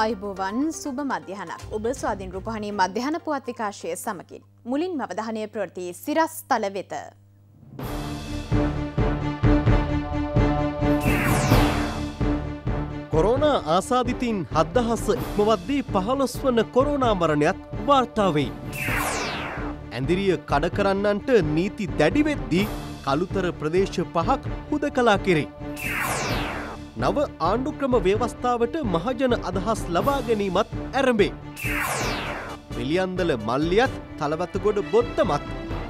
අයිබෝවන් සුබ මධ්‍යහනක් ඔබ ස්වාධීන් රූපහණී මධ්‍යහන පුවත් විකාශය සමකින් මුලින් මවදහනය ප්‍රවෘති සිරස් තල වෙත. කොරෝන ආසාධිතින් හද්දහස්ස ඉක්මවද්දී පහළොස් වන කොරෝනාමරණයක් වාර්තාවෙයි. ඇඳිරිය කඩ කරන්නන්ට නීති දැඩිවෙද්දී කළුතර ප්‍රදේශ පහක් හුද කලා කෙරේ. නව ආණ්ඩුක්‍රම ව්‍යවස්ථාවට මහජන අදහස් ලබා ගැනීමත් ඇරඹේ. පිළියන්දල මල්ලියත් තලවත්තගොඩ බොත්තමත්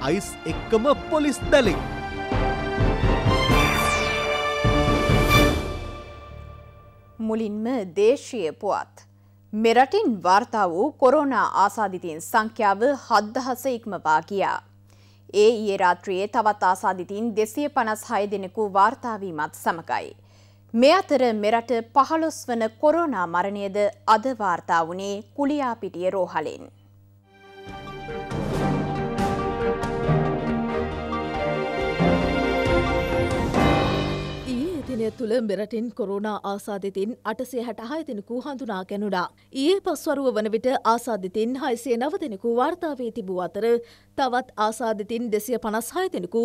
අයිස් එක්කම පොලිස් දැලෙක්. මුලින්ම දේශීය පුවත්. මෙරටින් වාර්තා වූ කොරෝනා ආසාධිතයන් සංඛ්‍යාව හද්දහස ඉක්මවා ගියා. ඒ ඊයේ රාත්‍රියේ තවත් ආසාධිතීන් දෙසිය පනස් හය දෙනෙකු වාර්තාවීමත් සමඟයි. මේ අතර මෙරට පහළොස් වන කොරෝනා මරණයද අද වාර්තා වුණේ කුලියාපිටිය රෝහලෙන්. ස්ථානය තුළ මෙරටින් කොරුණා ආසාධිතින් අටසේ හැටහය දෙෙනෙකු හඳුනා ගැනුඩා. ඒ පස්වරුව වන විට ආසාධිතින් හයිසේ නව දෙෙනෙකු වාර්තාවේ තිබූ අතර තවත් ආසාධිතින් දෙසිය පනස්හය දෙෙනෙකු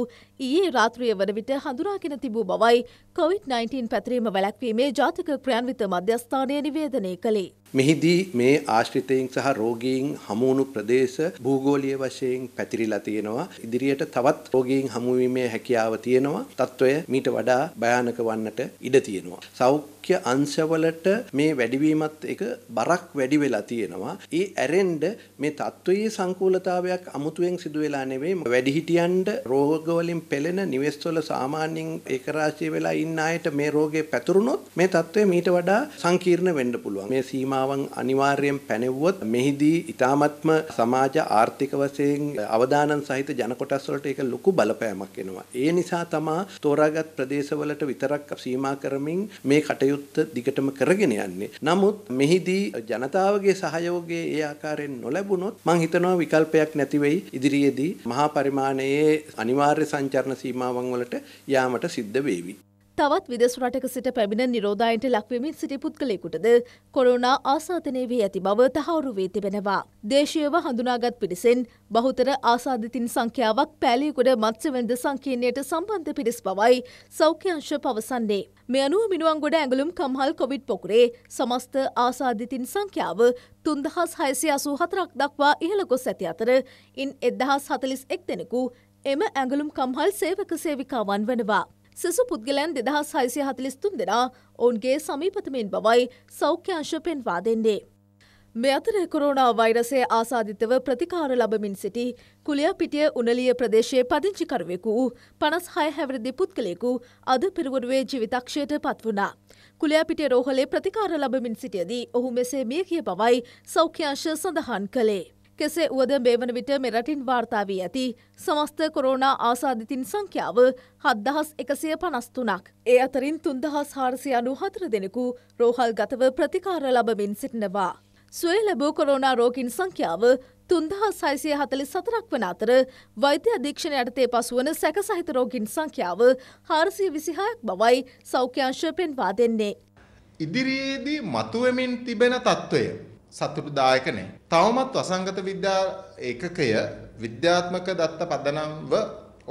ඒ රාත්‍රිය වන විට හඳුනාගෙන තිබූ බවයි කොවිD-19 පැත්‍රීම වැලැක්වීමේ ජාතික ක්‍රයන්විත මධ්‍යස්ථානය නිවේදනය කළේ. මෙහිදී මේ ආශ්‍රිතයින් සහ රෝගීන් හමුවුණු ප්‍රදේශ භූගෝලීය වශයෙන් පැතිරිලා තියෙනවා. ඉදිරියට තවත් රෝගීන් හමුවීමේ හැකියාව තියෙනවා. තත්ත්වය මීට වඩා භයානක වන්නට ඉඩ තියෙනවා. සෞඛ්‍ය මුඛ්‍ය අංශවලට මේ වැඩිවීමත් එක බරක් වැඩි වෙලා තියෙනවා. ඒ ඇරෙන්ඩ මේ තත්ත්වයේ සංකූලතාවයක් අමුතුවෙන් සිදු වෙලා නෙවෙයි වැඩිහිටියන්ට රෝගවලින් පෙළෙන නිවෙස්වල සාමාන්‍යයෙන් ඒකරාශී වෙලා ඉන්න අයට මේ රෝගේ පැතුරුණොත් මේ තත්ත්වය මීට වඩා සංකීර්ණ වෙන්න පුළුවන්. මේ සීමාවන් අනිවාර්යෙන් පැනෙව්වොත් මෙහිදී ඉතාමත්ම සමාජ ආර්ථික වශයෙන් අවදානම් සහිත ජනකොටස් වලට ඒක ලොකු බලපෑමක් එනවා. ඒ නිසා තමා තෝරාගත් ප්‍රදේශවලට විතරක් සීමා කරමින් මේ කටයුතු කටයුත්ත දිගටම කරගෙන යන්නේ. නමුත් මෙහිදී ජනතාවගේ සහයෝගය ඒ ආකාරයෙන් නොලැබුණොත් මං හිතනවා විකල්පයක් නැති වෙයි ඉදිරියේදී මහා පරිමාණයේ අනිවාර්ය සංචාරණ සීමාවන් වලට යාමට සිද්ධ වේවි. තවත් විදෙස් රටක සිට පැමිණ නිරෝධායන්ට ලක්වමින් සිටි පුද්ගලයෙකුටද කොරුණා ආසාතනය වී ඇති බව තහවුරු වී තිබෙනවා. දේශයව හඳුනාගත් පිරිසෙන් බහුතර ආසාධිතින් සංඛ්‍යාවක් පෑලියකුඩ මත්ස්‍යවැද සංකීර්ණයට සම්බන්ධ පිරිස් බවයි සෞඛ්‍යංශ පවසන්නේ. මේ අනුව මිනුවන්ගොඩ ඇඟලුම් කම්හල් කොවිඩ් පොකුරේ සමස්ත ආසාධිතින් සංඛ්‍යාව තුන්දහස් හයසි අසූ හතරක් දක්වා ඉහළ ගොස් ඇති අතර ඉන් එදහස් හතලිස් එක් දෙනෙකු එම ඇඟලුම් කම්හල් සේවක සේවිකාවන් වනවා. සිසු පුද්ගලයන් දෙදහස් හයිසිය හතිලිස්තුන් දෙනා ඔවුන්ගේ සමීපතමින් බවයි සෞඛ්‍යංශ පෙන්වා දෙන්නේ. මෙ අතර කොරෝනා වෛරසය ආසාධිතව ප්‍රතිකාර ලබමින් සිටි කුලියපිටිය උනලිය ප්‍රදේශයේ පදිංචිකරවෙකු වූ පනස් හය හැවරදි පුද්ගලෙකු අද පිරුවරුවේ ජීවිතක්ෂයට පත් වුණා. කුලියපිටිය රෝහලේ ප්‍රතිකාර ලබමින් සිටියදී ඔහු මෙසේ මිය කිය බවයි සෞඛ්‍යංශ සඳහන් කළේ. කෙසේ වුවද මේ වන විට මෙරටින් වාර්තා වී ඇති සමස්ත කොරෝනා ආසාධිතින් සංඛ්‍යාව හත්දහස් එකසිය පනස්තුනක්. ඒ අතරින් තුන්දහස් හාරසිය අනු හතර දෙනෙකු රෝහල් ගතව ප්‍රතිකාර ලබමින් සිටිනවා. සුවේ ලැබූ කොරෝනා රෝගින් සංඛ්‍යාව තුන්දහස් සයිසිය හතලි සතරක් වන අතර වෛද්‍ය අධීක්ෂණ යටතේ පසුවන සැක සහිත රෝගින් සංඛ්‍යාව හාරසිය විසිහයක් බවයි සෞඛ්‍යංශය පෙන්වා දෙන්නේ. ඉදිරියේදී මතුවමින් තිබෙන තත්ත්වය සතුටුදායක නෑ. තවමත් වසංගත විද්‍යා ඒකකය විද්‍යාත්මක දත්ත පදනම්ව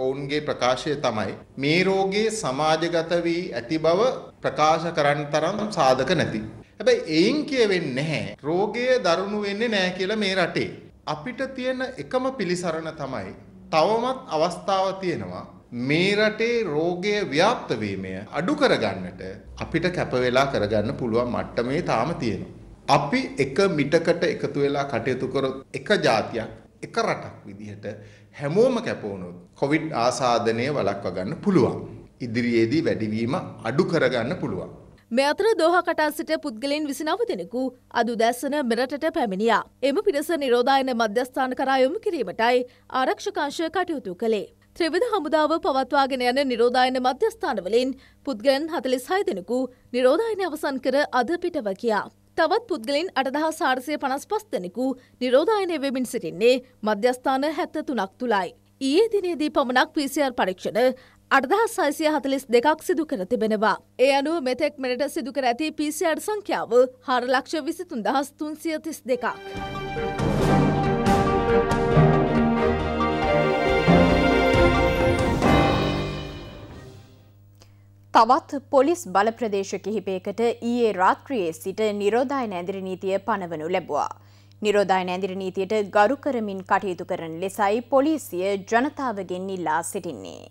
ඔවුන්ගේ ප්‍රකාශය තමයි මේ රෝගේ සමාජගත වී ඇති බව ප්‍රකාශ කරන්න තරම් සාධක නැති. හැබැයි එයින් කියවෙන්නේ නැහැ රෝගය දරුණු වෙන්නේ නැහැ කියලා මේ රටේ. අපිට තියෙන එකම පිළිසරණ තමයි තවමත් අවස්ථාව තියෙනවා මේ රටේ රෝගය ව්‍යාප්ත වීමය අඩු කරගන්නට අපිට කැප වෙලා කරගන්න පුළුවන් මට්ටමේ තාම තියෙනවා. අපි එක මිටකට එකතු වෙලා කටයුතු කරොත් එක જાතියක් එක රටක් විදිහට හැමෝම කැපවුණොත් කොවිඩ් ආසාදනය වළක්වා ගන්න පුළුවන්. ඉදිරියේදී වැඩිවීම අඩු කරගන්න පුළුවන්. මේ අතර දෝහකටා සිට පුද්ගලයන් විසිනව දෙනෙකු අද උදැස්සන මෙරටට පැමිණියා. එම පිරිස නිරෝධායන මධ්‍යස්ථාන කරා යොමු කිරීමටයි ආරක්ෂකාංශය කටයුතු කළේ. ත්‍රවිධ හමුදාව පවත්වාගෙන යන නිරෝධායන මධ්‍යස්ථානවලින් පුද්ගලයන් හතලිස් හය දෙනෙකු නිරෝධායන අවසන් කර අද පිටව කියා. තවත් පුද්ගලින් අටදහස් සාර්සය පනස් පස්තනෙකු නිරෝධායනය වෙමින් සිටින්නේ මධ්‍යස්ථාන හැත්ත තුනක් තුළයි. ඊයේ දිනේදී පමණක් PCR පරීක්ෂණ අර්දහස් සයිසිය හතලිස් දෙකක් සිදු කර තිබෙනවා. ඒ අනුව මෙතෙක් මෙට සිදුකර ඇති පිසිඩ් සංඛ්‍යාව හරලක්ෂ විසිතුන් දහස් තුන්සිය තිස් දෙකක්. තවත් පොලිස් බල ප්‍රදේශ කිහිපයකට ඊයේ රාත්‍රියේ සිට නිරෝධායන ඇදිරි නීතිය පනවනු ලැබුවා. නිරෝධායන ඇදිරි නීතියට ගරු කරමින් කටයුතු කරන ලෙසයි පොලිසිය ජනතාවගෙන් ඉල්ලා සිටින්නේ.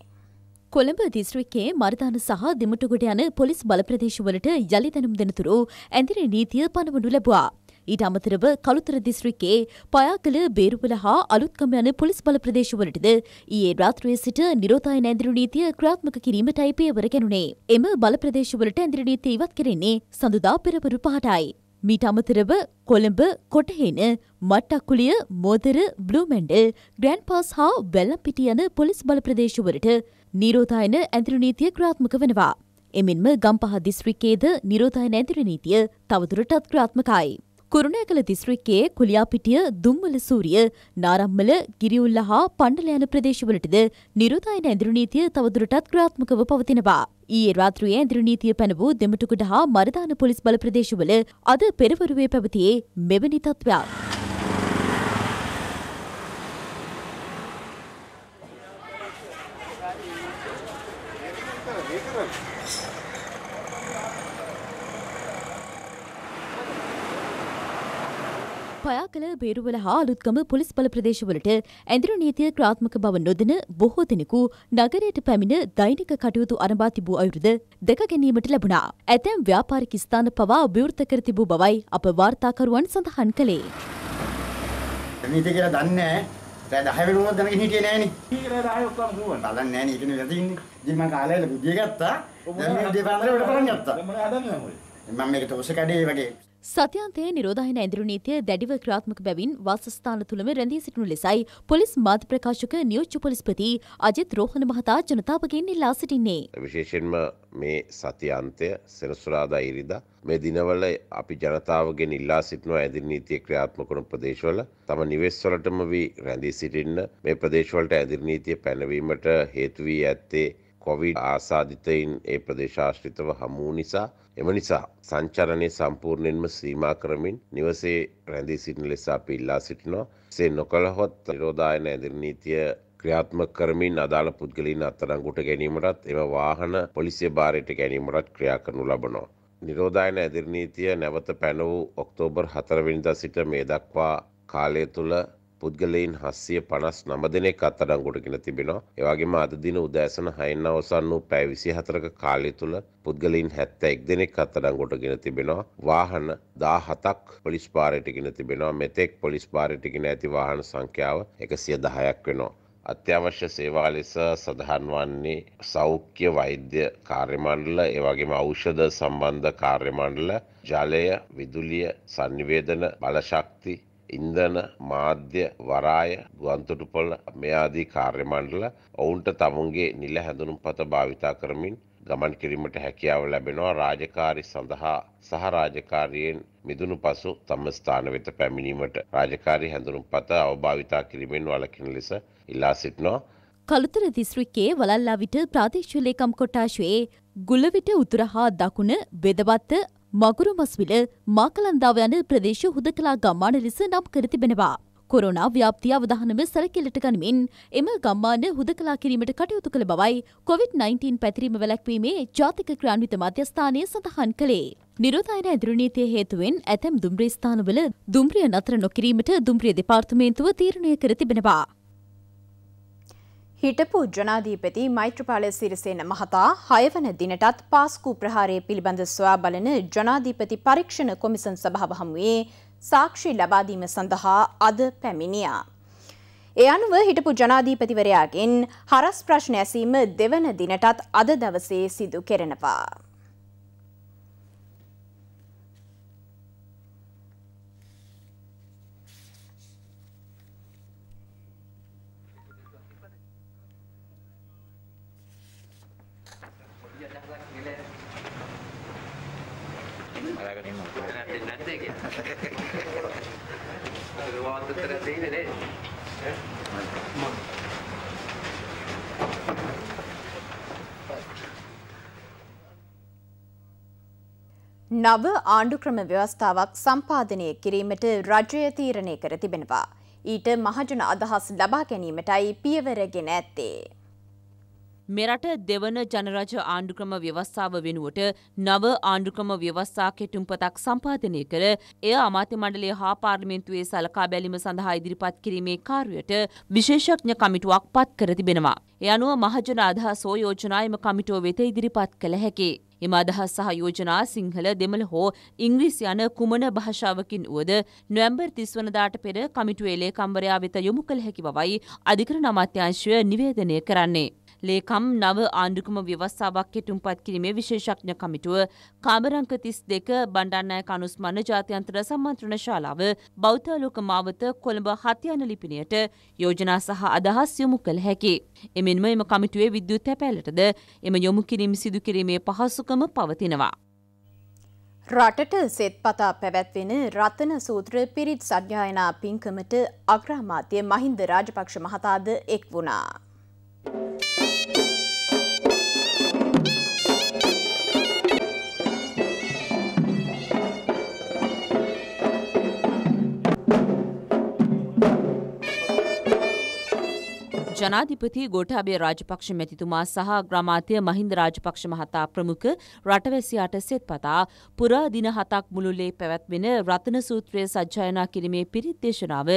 කොළඹ දිස්ත්‍රික්කයේ මරදාන සහ දෙමුටුගොඩ යන පොලිස් බල ප්‍රදේශවලට යළි දැනුම් දෙනතුරු ඇඳිරි නීතිය පනවනු ලැබුවා. ඊට අමතරව කළුතර දිස්ත්‍රික්කයේ පයාකල බේරුවල හා අලුත්කම යන පොලිස් බල ප්‍රදේශවලටද ඊයේ රාත්‍රියේ සිට නිරෝධායන ඇඳිරු නීතිය ක්‍රියාත්මක කිරීමටයි පියවර ගැනුණේ. එම බල ප්‍රදේශවලට ඇඳිරු නීතිය ඉවත් කෙරෙන්නේ සඳුදා පෙරවරු පහටයි. මීට අමතරව කොළඹ කොටහෙන මට්ටක්කුලිය මෝදර බ්ලූමැන්ඩල් ග්‍රෑන්් පාස් හා වැල්ලම්පිටි යන පොලිස් බල ප්‍රදේශවලට නිරෝධායන ඇඳිරු නීතිය ක්‍රාත්මක වෙනවා. එමෙන්ම ගම්පහ දිස්ත්‍රික්කේද නිරෝධායන ඇඳිරු නීතිය තවදුරටත් ක්‍රාත්මකයි. කුරුණෑගල දිස්ත්‍රික්කයේ කුලියාපිටිය දුම්වල සූරිය නාරම්මල ගිරිඋල්ල හා පණ්ඩල යන ප්‍රදේශවලටද නිරුදායන ඇඳුරු නීතිය තවදුරටත් ක්‍රියාත්මකව පවතිනවා. ඊයේ රාත්‍රියේ ඇඳුරු නීතිය පැනවූ දෙමටුකුඩ හා මරදාන පොලිස් බල ප්‍රදේශවල අද පෙරවරුවේ පැවතියේ මෙවැනි තත්ත්වයක්. එකල බේරුවල හා අලුත්ගම පොලිස් බල ප්‍රදේශවලට ඇඳරු නීතිය ක්‍රාත්මක බව නොදන බොහෝ දෙනෙකු නගරයට පැමිණ දෛනික කටයුතු අරඹා තිබූ අයුරුද දැක ගැනීමට ලැබුණා. ඇතැම් ව්‍යාපාරික ස්ථාන පවා අභිවෘත කර තිබූ බවයි අප වාර්තාකරුවන් සඳහන් කළේ. නීතිය කියලා දන්නේ නැහැ. දැන් 10 වෙනුනොත් දැනගෙන හිටියේ නැහනේ. ඊළඟ 10 ඔක්කොම ගුවන්. බලන්න නැහනේ ඉතින් ඉඳලා තින්නේ. ඉතින් මම කාලයල බුද්ධිය ගත්තා. දැන් මේ දෙපාරකට වැඩ කරන් ගත්තා. මම හදන්නේ මොකද? මම මේක තෝෂ කඩේ වගේ සත්‍යන්තයේ නිරෝධායන ඇඳුරු නීතිය දැඩිව ක්‍රියාත්මක බැවින් වාසස්ථාන තුළම රැඳී සිටිනු ලෙසයි පොලිස් මාධ්‍ය ප්‍රකාශක නියෝජ්‍ය පොලිස්පති අජිත් රෝහණ මහතා ජනතාවගෙන් ඉල්ලා සිටින්නේ. විශේෂයෙන්ම මේ සතියන්තය සෙනසුරාදා ඉරිදා මේ දිනවල අපි ජනතාවගෙන් ඉල්ලා සිටිනවා ඇඳුරු නීතිය ක්‍රියාත්මක කරන ප්‍රදේශවල තම නිවෙස්වලටම වී රැඳී සිටින්න මේ ප්‍රදේශවලට ඇඳුරු නීතිය පැනවීමට හේතු වී ඇත්තේ කොවිඩ් ආසාධිතයින් ඒ ප්‍රදේශාශ්‍රිතව හමු නිසා එම නිසා සංචරණය සම්පූර්ණයෙන්ම සීමා කරමින් නිවසේ රැඳී සිටින ලෙස අපි ඉල්ලා සිටිනවා. එසේ නොකළහොත් නිරෝධායන ඇඳිරි නීතිය ක්‍රියාත්මක කරමින් අදාළ පුද්ගලයන් අත්අඩංගුවට ගැනීමටත් එම වාහන පොලිසිය භාරයට ගැනීමටත් ක්‍රියා කරනු ලබනවා. නිරෝධායන ඇදිරි නීතිය නැවත පැන වූ ඔක්තෝබර් 4 වෙනිදා සිට මේ දක්වා කාලය තුල පුද්ගලයින් හස්සිය පනස් නම දෙනෙක් අත්තඩංගොටගෙන තිබෙනවා ඒවාගේම අද දින උදෑසන හයින්න අවසන් වූ පැවිසි හතරක කාලය තුළ පුද්ගලයින් හැත්ත එක් දෙනෙක් අත්තඩංගොටගෙන තිබෙනවා වාහන දා හතක් පොලිස් පාරයටගෙන තිබෙනවා මෙතෙක් පොලිස් පාරයටගෙන ඇති වාහන සංඛ්‍යාව එකසිය දහයක් වෙනවා අත්‍යවශ්‍ය සේවා ලෙස සඳහන් වන්නේ සෞඛ්‍ය වෛද්‍ය කාර්යමණ්ඩල ඒවගේම ඖෂධ සම්බන්ධ කාර්යමණ්ඩල ජලය විදුලිය සංනිවේදන බලශක්ති ඉන්ධන මාධ්‍ය වරාය ගුවන්තොටුපොළ මේ ආදී කාර්යමණ්ඩල ඔවුන්ට තමුන්ගේ නිල හැඳුනුම් පත භාවිතා කරමින් ගමන් කිරීමට හැකියාව ලැබෙනවා රාජකාරි සඳහා සහ රාජකාරියෙන් මිදුණු පසු තම ස්ථාන වෙත පැමිණීමට රාජකාරි හැඳුනුම් පත අවභාවිතා කිරීමෙන් වලකින ලෙස ඉල්ලා සිටිනවා. කළුතර දිස්ත්‍රික්කයේ වලල්ලා විට ප්‍රාදේශීය ලේකම් කොට්ටාශයේ ගුලවිට උතුර හා දකුණ බෙදවත්ත මගුරු මස්විල මාකලන්දාව යන ප්‍රදේශ හුදකලා ගම්මාන ලෙස නම් කර තිබෙනවා. කොරෝනා ව්‍යාප්තිය අවධානම සැලකිල්ලට ගනිමින් එම ගම්මාන හුදකලා කිරීමට කටයුතු කළ බවයි කොවිඩ්-19 පැතිරීම වැළැක්වීමේ ජාතික ක්‍රියාන්විත මධ්‍යස්ථානය සඳහන් කළේ. නිරෝධායන ඇදුරු නීතිය හේතුවෙන් ඇතැම් දුම්රිය ස්ථානවල දුම්රිය නතර නොකිරීමට දුම්රිය දෙපාර්තමේන්තුව තීරණය කර තිබෙනවා. හිටපු ජනාධීපති මෛත්‍රපාල සිරිසේන මහතා හයවන දිනටත් පාස්කු ප්‍රහාරය පිළිබඳ ස්වා බලන ජනාධීපති පරීක්ෂණ කොමිසන් සභාව හමුවේ සාක්ෂි ලබාදීම සඳහා අද පැමිණියා. ඒ අනුව හිටපු ජනාධීපතිවරයාගෙන් හරස් ප්‍රශ්න ඇසීම දෙවන දිනටත් අද දවසේ සිදු කෙරෙනවා. හොයාගෙන ඉන්නවා. වෙනස් වෙන්නේ නැද්ද කියලා. ඒක වාත් උත්තර දෙන්නේ නේද? නව ආණ්ඩුක්‍රම ව්‍යවස්ථාවක් සම්පාදනය කිරීමට රජය තීරණය කර තිබෙනවා. ඊට මහජන අදහස් ලබා ගැනීමටයි පියවර ගෙන ඇත්තේ. මෙරට දෙවන ජනරජ ආණ්ඩුක්‍රම ව්‍යවස්ථාව වෙනුවට නව ආණ්ඩුක්‍රම ව්‍යවස්ථා කෙටුම්පතක් සම්පාදනය කර එය අමාත්‍ය මණ්ඩලය හා පාර්ලිමේන්තුවේ සලකා බැලීම සඳහා ඉදිරිපත් කිරීමේ කාර්යයට විශේෂඥ කමිටුවක් පත් කර තිබෙනවා. එ අනුව මහජන අදහස් හෝ යෝජනා එම කමිටුව වෙත ඉදිරිපත් කළ හැකි. එම අදහස් සහ යෝජනා සිංහල දෙමළ හෝ ඉංග්‍රීසි යන කුමන භාෂාවකින් වුවද නොවැම්බර් 30 වනදාට පෙර කමිටුවේ ලේකම්වරයා වෙත යොමු කළ හැකි බවයි අධිකරණ අමාත්‍යාංශය නිවේදනය කරන්නේ. ලේකම් නව ආණ්ඩුකම ව්‍යවස්ථාවක් කෙටුම්පත් කිරීමේ විශේෂඥ කමිටුව කාමරංක තිස් දෙක බණ්ඩන්නය කනුස්මන ජාත්‍යන්තර සම්මන්ත්‍රණ ශාලාව බෞද්ධ ලෝක මාවත කොළඹ හතියන ලිපිනයට යෝජනා සහ අදහස් යොමු කළ හැකි. එමෙන්ම එම කමිටුවේ විද්‍යුත් හැපැලටද එම යොමු කිරීම සිදු කිරීමේ පහසුකම පවතිනවා. රටට සෙත්පතා පැවැත්වෙන රතන සූත්‍ර පිරිත් සධ්‍යායනා පින්කමට අග්‍රාමාත්‍ය මහින්ද රාජපක්ෂ මහතාද එක් වුණා. ජනාධිපති ගෝඨාභය රාජපක්ෂ මැතිතුමා සහ ග්‍රාමාත්‍ය මහින්ද රාජපක්ෂ මහතා ප්‍රමුඛ රටවැසියාට සෙත්පතා පුරා දින හතක් මුළුල්ලේ පැවැත්වෙන රතන සූත්‍රය සජ්ජායනා කිරීමේ පිරිත් දේශනාව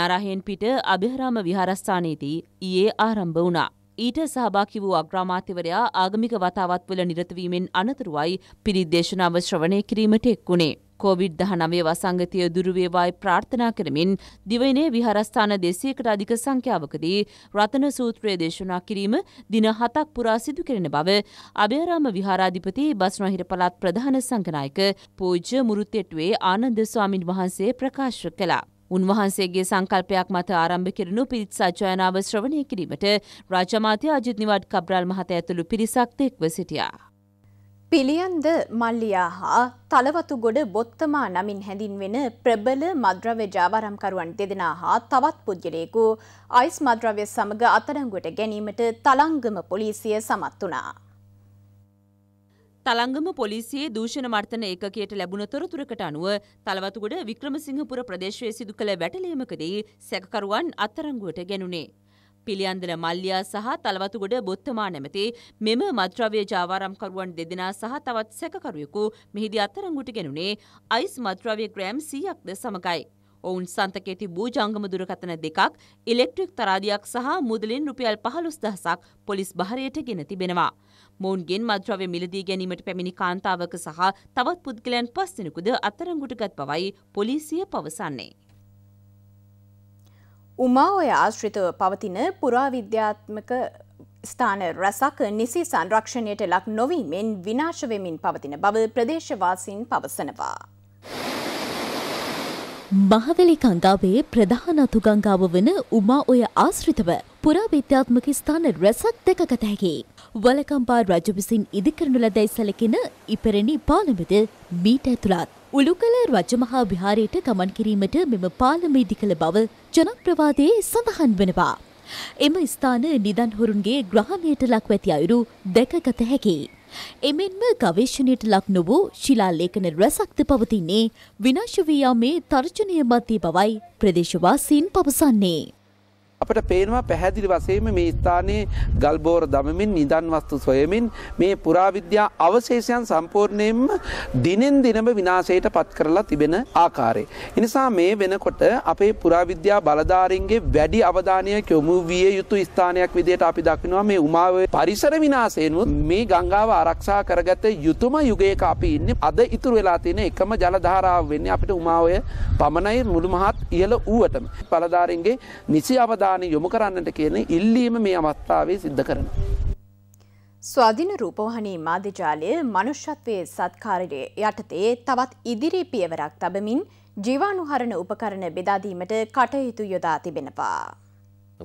නරහෙන් පිට අභිහරාම විහාරස්ථානයේදී ඊයේ ආරම්භ වුණා. ඊට සහභාගි වූ අග්‍රාමාත්‍යවරයා ආගමික වතාවත්වල නිරතවීමෙන් අනතුරුවයි පිරිත් දේශනාව ශ්‍රවණය කිරීමට එක්වුණේ. කෝවිඩ් 19 වසංගතය දුරු වේවායි ප්‍රාර්ථනා කරමින් දිවයිනේ විහාරස්ථාන 200කට අධික සංඛ්‍යාවකදී රතන සූත්‍රය දේශනා කිරීම දින 7ක් පුරා සිදු කෙරෙන බව අභයරාම විහාරාධිපති බස්නාහිර පළාත් ප්‍රධාන සංඝනායක පූජ්‍ය මුරුතෙට්ටුවේ ආනන්ද ස්වාමින් වහන්සේ ප්‍රකාශ කළා. උන්වහන්සේගේ සංකල්පයක් මත ආරම්භ කෙරෙනු පිරිත් සජ්ජායනාව ශ්‍රවණය කිරීමට රාජමාත්‍ය අජිත් නිවාඩ් කබ්‍රාල් මහතා ඇතුළු පිරිසක් එක්ව සිටියා. පිළියන්ද මල්ලියා හා තලවතුගොඩ බොත්තමා නමින් හැඳින්වෙන ප්‍රබල මද්‍රව්‍ය ජාවාරම්කරුවන් දෙදෙනා හා තවත් පුද්ගලයෙකු අයිස් මද්‍රව්‍ය සමග අත්අඩංගුවට ගැනීමට තලංගම පොලිසිය සමත් වනා. තලංගම පොලිසියේ දූෂණ මර්තන ඒකකයට ලැබුණ තොරතුරකට අනුව තලවතුගොඩ වික්‍රමසිංහපුර ප්‍රදේශයේ සිදු කළ වැටලීමකදී සැකකරුවන් අත්තරංගුවට ගැනුණේ. පිළියන්දල මල්ලියා සහ තලවතුගොඩ බොත්තමා නැමැති මෙම මත්‍රව්‍ය ජාවාරම්කරුවන් දෙදෙනා සහ තවත් සැකකරුවෙකු මෙහිදී අත්තරංගුට ගැනුණේ අයිස් මත්‍රව්‍ය ග්‍රෑම් සීයක්ද සමඟයි. ඔවුන් සන්තකේ තිබූ ජංගම දුරකථන දෙකක් ඉලෙක්ට්‍රික් තරාදියක් සහ මුදලින් රුපියල් පහළොස් දහසක් පොලිස් භාරයට ගෙන තිබෙනවා. මොවුන්ගෙන් මත්ද්‍රව්‍ය මිලදී ගැනීමට පැමිණි කාන්තාවක සහ තවත් පුද්ගලයන් පස් දෙනෙකුද අත්තරංගුටගත් බවයි පොලිසිය පවසන්නේ. උමා ඔය ආශ්‍රිතව පවතින පුරාවිද්‍යාත්මක ස්ථාන රැසක් නිසි සංරක්ෂණයට ලක් නොවීමෙන් විනාශවෙමින් පවතින බව ප්‍රදේශවාසින් පවසනවා. මහවැලි ගංගාවේ ප්‍රධාන අතුගංගාව වන උමා ඔය ආශ්‍රිතව පුරාවිද්‍යාත්මක ස්ථාන රැසක් දැකගත හැකි. වලකම්පා රජු විසින් ඉදිකරනු ලදැයි සැලකෙන ඉපරණි පාලමද මීට ඇතුළත්. උළුකල රජමහා විහාරයට ගමන් කිරීමට මෙම පාලම ඉදිකළ බව ජනප්‍රවාදයේ සඳහන් වෙනවා. එම ස්ථාන නිදන්හොරුන්ගේ ග්‍රහණයට ලක් වැති අයුරු දැකගත හැකි. එමෙන්ම ගවේශණයට ලක් නොවූ ශිලා ලේඛන රැසක්ද පවතින්නේ විනාශ වී යාමේ තර්ජනය මතී බවයි ප්‍රදේශවාසීන් පවසන්නේ. අපට පේනවා පැහැදිලි වසේම මේ ස්ථානයේ ගල්බෝර දමමින් නිදන්වස්තු සොයමින් මේ පුරාවිද්‍යා අවශේෂයන් සම්පූර්ණයෙන්ම දිනෙන් දිනම විනාශයට පත් කරලා තිබෙන ආකාරය. එනිසා මේ වෙනකොට අපේ පුරාවිද්‍යා බලධාරින්ගේ වැඩි අවධානය යොමු විය යුතු ස්ථානයක් විදියට අපි දක්නවා මේ උමාව පරිසර විනාශයෙන්ුත් මේ ගංගාව ආරක්ෂා කරගත යුතුම යුගයක අපි ඉන්න අද ඉතුරු වෙලා තියෙන එකම ජලධාරාව වෙන්නේ අපිට උමාවය පමණයි මුළු මහත් ඉහළ වූවටම බලධාරින්ගේ නිසි අවධාන අවධානය යොමු කරන්නට කියන ඉල්ලීම මේ අවස්ථාවේ සිද්ධ කරන. ස්වාධින රූපවහනී මාධ්‍යජාලය මනුෂ්‍යත්වය සත්කාරය යටතේ තවත් ඉදිරි පියවරක් තබමින් ජීවානුහරණ උපකරණ බෙදාදීමට කටයුතු යොදා තිබෙනවා.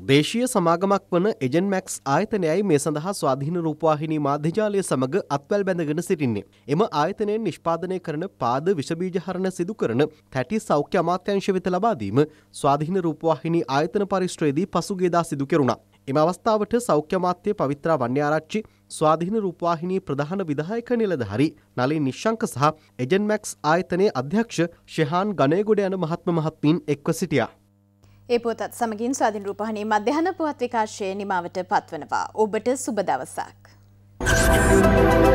දේශීය සමාගමක් වන එජන් මැක්ස් ආයතනයයි මේ සඳහා ස්වාධීන රූපවාහිනී මාධ්‍යජාලය සමඟ අත්වැල් බැඳගෙන සිටින්නේ. එම ආයතනයෙන් නිෂ්පාදනය කරන පාද විෂබීජහරණ සිදු කරන තැටි සෞඛ්‍ය අමාත්‍යංශ වෙත ලබාදීම ස්වාධීන රූපවාහිනී ආයතන පරිශ්‍රයේදී පසුගේදා සිදු කෙරුණා. එම අවස්ථාවට සෞඛ්‍ය මාත්‍ය පවිත්‍රා වන්‍යාරච්චි ස්වාධීන රූපවාහිනී ප්‍රධාන විධායක නිලධාරි නලින් නිශ්ශංක සහ එජන් මැක්ස් ආයතනයේ අධ්‍යක්ෂ ෂෙහාන් ගණේගොඩ යන මහත්ම මහත්මීන් එක්ව සිටියා. ඒ පොතත් සමගින් ස්වාධීන් රූපහණී මධ්‍යහන පුවත් විකාශයේ නිමාවට පත්වනවා. ඔබට සුබ දවසක්. Thank you.